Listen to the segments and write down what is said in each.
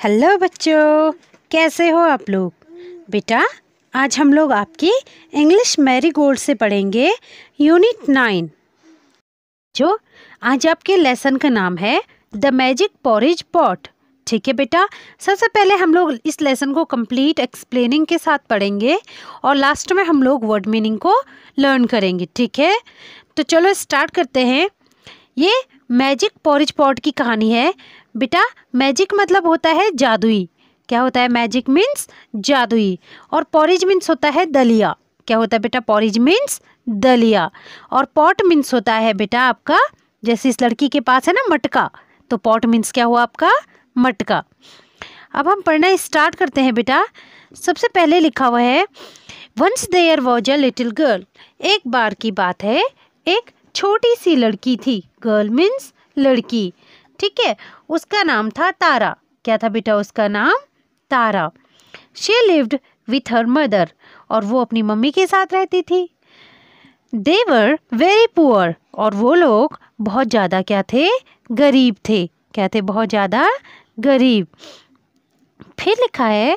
Hello बच्चों कैसे हो आप लोग बेटा आज हम लोग आपकी इंग्लिश मैरी गोल्ड से पढ़ेंगे यूनिट नाइन जो आज आपके लेसन का नाम है द मैजिक पॉरिज पॉट ठीक है बेटा सबसे पहले हम लोग इस लेसन को कंप्लीट एक्सप्लेनिंग के साथ पढ़ेंगे और लास्ट में हम लोग वर्ड मीनिंग को लर्न करेंगे ठीक है तो चलो स्टार्ट करते हैं ये मैजिक पॉरिज पॉट की कहानी है बेटा मैजिक मतलब होता है जादुई क्या होता है मैजिक मीन्स जादुई और पॉरिज मीन्स होता है दलिया क्या होता है बेटा पॉरिज मीन्स दलिया और पॉट मीन्स होता है बेटा आपका जैसे इस लड़की के पास है ना मटका तो पॉट मीन्स क्या हुआ आपका मटका अब हम पढ़ना स्टार्ट करते हैं बेटा सबसे पहले लिखा हुआ है once there was a little girl एक बार की बात है एक छोटी सी लड़की थी गर्ल मीन्स लड़की ठीक है उसका नाम था तारा क्या था बेटा उसका नाम Tara she lived with her mother और वो अपनी मम्मी के साथ रहती थी देवर वेरी पुअर और वो लोग बहुत ज़्यादा क्या थे गरीब थे क्या थे बहुत ज़्यादा गरीब फिर लिखा है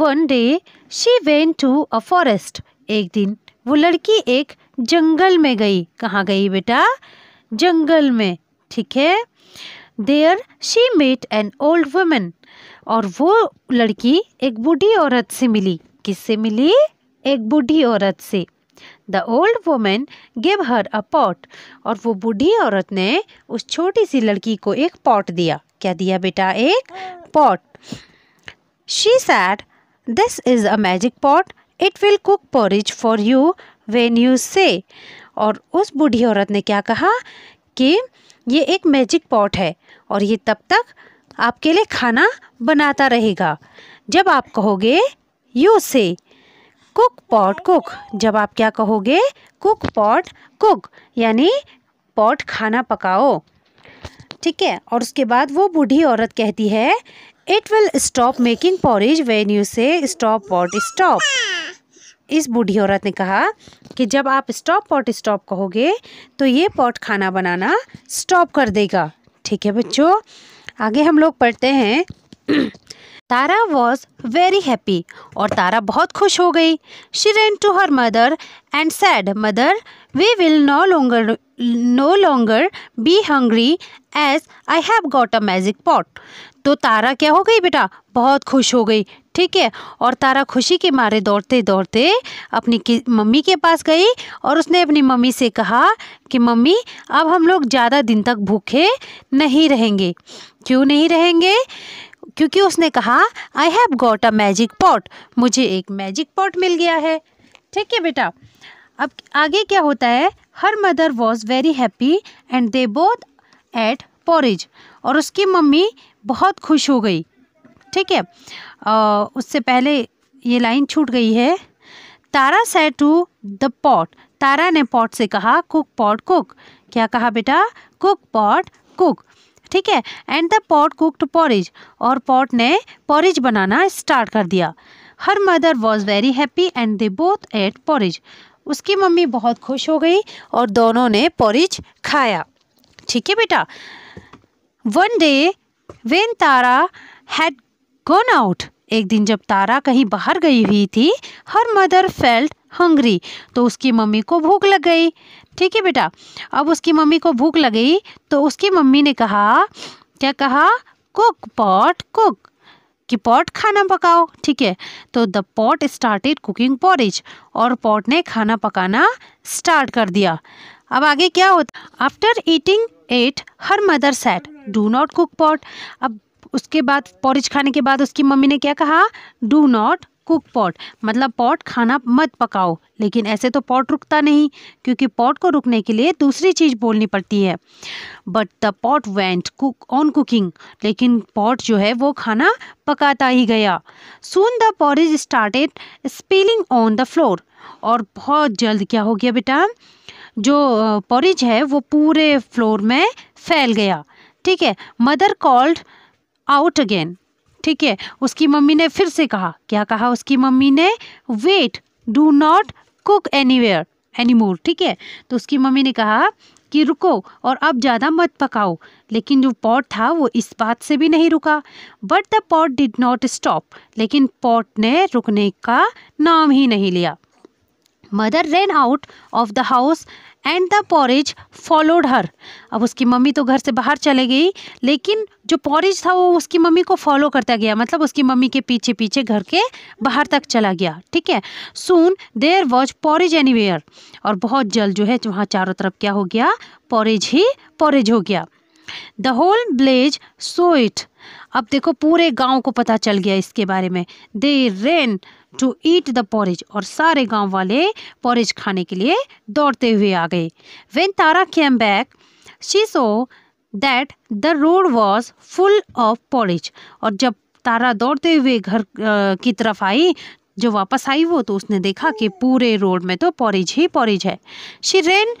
one day she went to a forest एक दिन वो लड़की एक जंगल में गई कहाँ गई बेटा जंगल में ठीक है there she met an old women और वो लड़की एक बूढ़ी औरत से मिली किससे मिली एक बूढ़ी औरत से the old women give her a pot और वो बूढ़ी औरत ने उस छोटी सी लड़की को एक पॉट दिया क्या दिया बेटा एक pot she said this is a magic pot it will cook porridge for you when you say और उस बूढ़ी औरत ने क्या कहा कि ये एक मैजिक पॉट है और ये तब तक आपके लिए खाना बनाता रहेगा जब आप कहोगे यू से कुक पॉट कुक जब आप क्या कहोगे कुक पॉट कुक यानी पॉट खाना पकाओ ठीक है और उसके बाद वो बूढ़ी औरत कहती है it will stop making porridge when you say stop pot stop इस बूढ़ी औरत ने कहा कि जब आप स्टॉप पॉट स्टॉप कहोगे तो ये पॉट खाना बनाना स्टॉप कर देगा ठीक है बच्चों आगे हम लोग पढ़ते हैं तारा वॉज वेरी हैप्पी और तारा बहुत खुश हो गई she ran to her mother and said mother we will no longer no longer be hungry as I have got a magic pot तो तारा क्या हो गई बेटा बहुत खुश हो गई ठीक है और तारा खुशी के मारे दौड़ते दौड़ते अपनी मम्मी के पास गई और उसने अपनी मम्मी से कहा कि मम्मी अब हम लोग ज़्यादा दिन तक भूखे नहीं रहेंगे क्यों नहीं रहेंगे क्योंकि उसने कहा I have got a magic pot मुझे एक मैजिक पॉट मिल गया है ठीक है बेटा अब आगे क्या होता है her mother was very happy and they both ate porridge और उसकी मम्मी बहुत खुश हो गई ठीक है उससे पहले ये लाइन छूट गई है तारा सै टू द पॉट तारा ने पॉट से कहा कुक पॉट कुक क्या कहा बेटा कुक पॉट कुक ठीक है and the pot cooked porridge और पॉट ने पॉरिज बनाना स्टार्ट कर दिया her mother was very happy and they both ate porridge उसकी मम्मी बहुत खुश हो गई और दोनों ने पॉरिज खाया ठीक है बेटा one day when Tara had gone out एक दिन जब तारा कहीं बाहर गई हुई थी हर मदर फेल्ट हंग्री तो उसकी मम्मी को भूख लग गई ठीक है बेटा अब उसकी मम्मी को भूख लग गई तो उसकी मम्मी ने कहा क्या कहा कुक पॉट कुक कि पॉट खाना पकाओ ठीक है तो the pot started cooking porridge और पॉट ने खाना पकाना स्टार्ट कर दिया अब आगे क्या होता after eating ate her mother said do not cook pot अब उसके बाद पॉरिज खाने के बाद उसकी मम्मी ने क्या कहा डू नॉट कुक पॉट मतलब पॉट खाना मत पकाओ लेकिन ऐसे तो पॉट रुकता नहीं क्योंकि पॉट को रुकने के लिए दूसरी चीज़ बोलनी पड़ती है but the pot went cook on cooking लेकिन पॉट जो है वो खाना पकाता ही गया soon the porridge started spilling on the floor और बहुत जल्द क्या हो गया बेटा जो पॉरिज है वो पूरे फ्लोर में फैल गया ठीक है मदर कॉल्ड आउट अगेन ठीक है उसकी मम्मी ने फिर से कहा क्या कहा उसकी मम्मी ने wait do not cook anywhere any more ठीक है तो उसकी मम्मी ने कहा कि रुको और अब ज़्यादा मत पकाओ लेकिन जो पॉट था वो इस बात से भी नहीं रुका but the pot did not stop लेकिन पॉट ने रुकने का नाम ही नहीं लिया mother ran out of the house and the porridge followed her अब उसकी मम्मी तो घर से बाहर चले गई लेकिन जो पॉरेज था वो उसकी मम्मी को फॉलो करता गया मतलब उसकी मम्मी के पीछे पीछे घर के बाहर तक चला गया ठीक है soon there was porridge any और बहुत जल्द जो है वहाँ चारों तरफ क्या हो गया पॉरेज ही पॉरेज हो गया the whole place so it अब देखो पूरे गांव को पता चल गया इसके बारे में they ran to eat the porridge और सारे गांव वाले पॉरेज खाने के लिए दौड़ते हुए आ गए when Tara came back she saw that the road was full of porridge और जब तारा दौड़ते हुए घर की तरफ आई जो वापस आई वो तो उसने देखा कि पूरे रोड में तो पॉरेज ही पॉरेज है she ran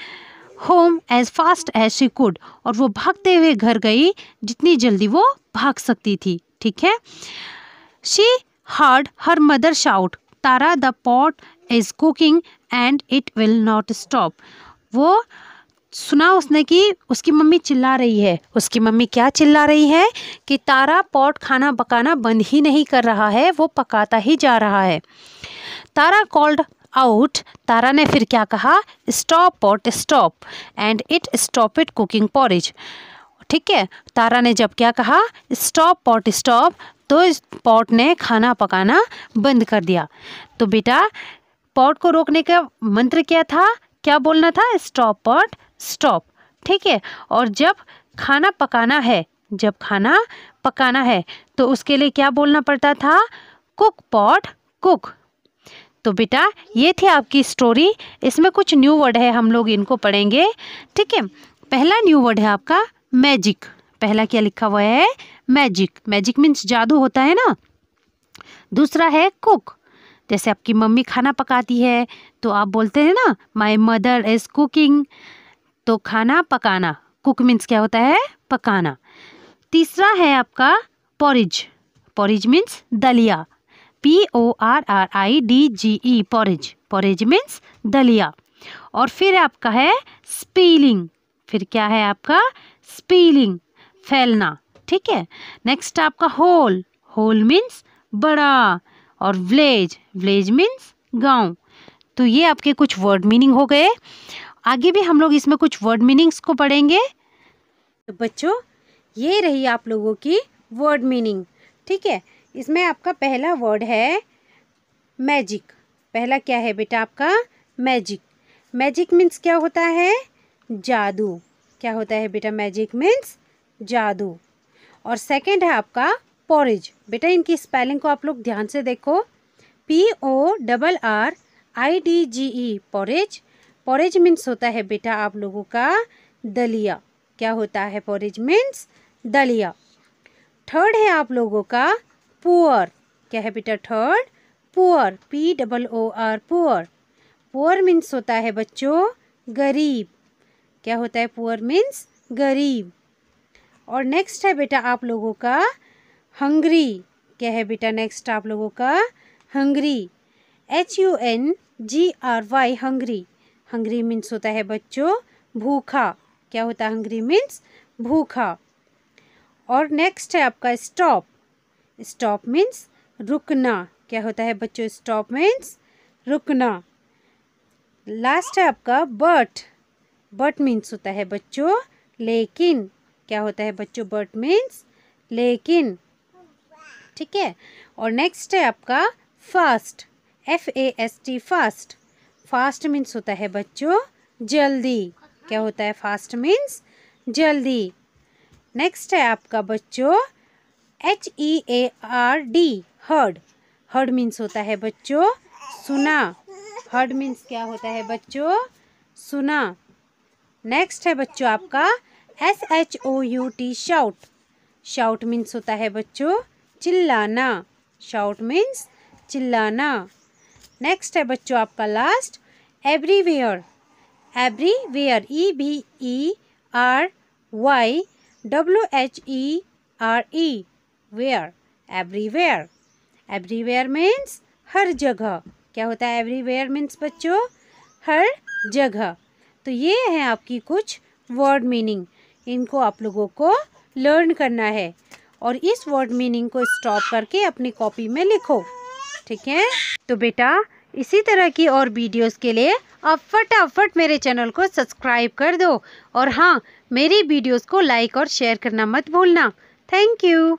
home as fast as she could और वो भागते हुए घर गई जितनी जल्दी वो भाग सकती थी ठीक है she heard her mother shout, Tara, the pot is cooking and it will not stop. वो सुना उसने कि उसकी मम्मी चिल्ला रही है उसकी मम्मी क्या चिल्ला रही है कि तारा पॉट खाना पकाना बंद ही नहीं कर रहा है वो पकाता ही जा रहा है तारा कॉल्ड आउट तारा ने फिर क्या कहा stop pot stop and it stop it cooking porridge ठीक है तारा ने जब क्या कहा स्टॉप पॉट स्टॉप तो इस पॉट ने खाना पकाना बंद कर दिया तो बेटा पॉट को रोकने का मंत्र क्या था क्या बोलना था स्टॉप पॉट स्टॉप ठीक है और जब खाना पकाना है जब खाना पकाना है तो उसके लिए क्या बोलना पड़ता था कुक पॉट कुक तो बेटा ये थी आपकी स्टोरी इसमें कुछ न्यू वर्ड है हम लोग इनको पढ़ेंगे ठीक है पहला न्यू वर्ड है आपका मैजिक पहला क्या लिखा हुआ है मैजिक मैजिक मीन्स जादू होता है ना दूसरा है कुक जैसे आपकी मम्मी खाना पकाती है तो आप बोलते हैं ना माई मदर इज़ कुकिंग तो खाना पकाना कुक मीन्स क्या होता है पकाना तीसरा है आपका पॉरिज पॉरिज मीन्स दलिया P O R R I D G E porridge porridge means दलिया और फिर आपका है स्पीलिंग फिर क्या है आपका स्पीलिंग फैलना ठीक है नेक्स्ट आपका होल होल मीन्स बड़ा और विलेज विलेज मीन्स गांव तो ये आपके कुछ वर्ड मीनिंग हो गए आगे भी हम लोग इसमें कुछ वर्ड मीनिंग्स को पढ़ेंगे तो बच्चों ये रही आप लोगों की वर्ड मीनिंग ठीक है इसमें आपका पहला वर्ड है मैजिक पहला क्या है बेटा आपका मैजिक मैजिक मीन्स क्या होता है जादू क्या होता है बेटा मैजिक मीन्स जादू और सेकंड है आपका पोरिज बेटा इनकी स्पेलिंग को आप लोग ध्यान से देखो P O double R I D G E porridge porridge means होता है बेटा आप लोगों का दलिया क्या होता है पोरेज मीन्स दलिया थर्ड है आप लोगों का पुअर क्या है बेटा third poor P double O R poor poor means होता है बच्चों गरीब क्या होता है पुअर मीन्स गरीब और नेक्स्ट है बेटा आप लोगों का हंगरी क्या है बेटा नेक्स्ट आप लोगों का hungry H U N G R Y hungry hungry means होता है बच्चों भूखा क्या होता है हंगरी मीन्स भूखा और नेक्स्ट है आपका स्टॉप स्टॉप मीन्स रुकना क्या होता है बच्चों स्टॉप मीन्स रुकना लास्ट है आपका बट बट मीन्स होता है बच्चों लेकिन क्या होता है बच्चों बट मीन्स लेकिन ठीक है और नेक्स्ट है आपका fast F A S T fast fast means होता है बच्चों जल्दी क्या होता है फास्ट मीन्स जल्दी नेक्स्ट है आपका बच्चों H E A R D heard heard means होता है बच्चों सुना हर्ड मीन्स क्या होता है बच्चों सुना नेक्स्ट है बच्चों आपका S H O U T shout shout means होता है बच्चों चिल्लाना शाउट मीन्स चिल्लाना नेक्स्ट है बच्चों आपका last everywhere everywhere E B E R Y W H E R E where everywhere everywhere means हर जगह क्या होता है एवरीवेयर मीन्स बच्चों हर जगह तो ये है आपकी कुछ वर्ड मीनिंग इनको आप लोगों को लर्न करना है और इस वर्ड मीनिंग को स्टॉप करके अपनी कॉपी में लिखो ठीक है तो बेटा इसी तरह की और वीडियोस के लिए आप फटाफट मेरे चैनल को सब्सक्राइब कर दो और हाँ मेरी वीडियोस को लाइक और शेयर करना मत भूलना थैंक यू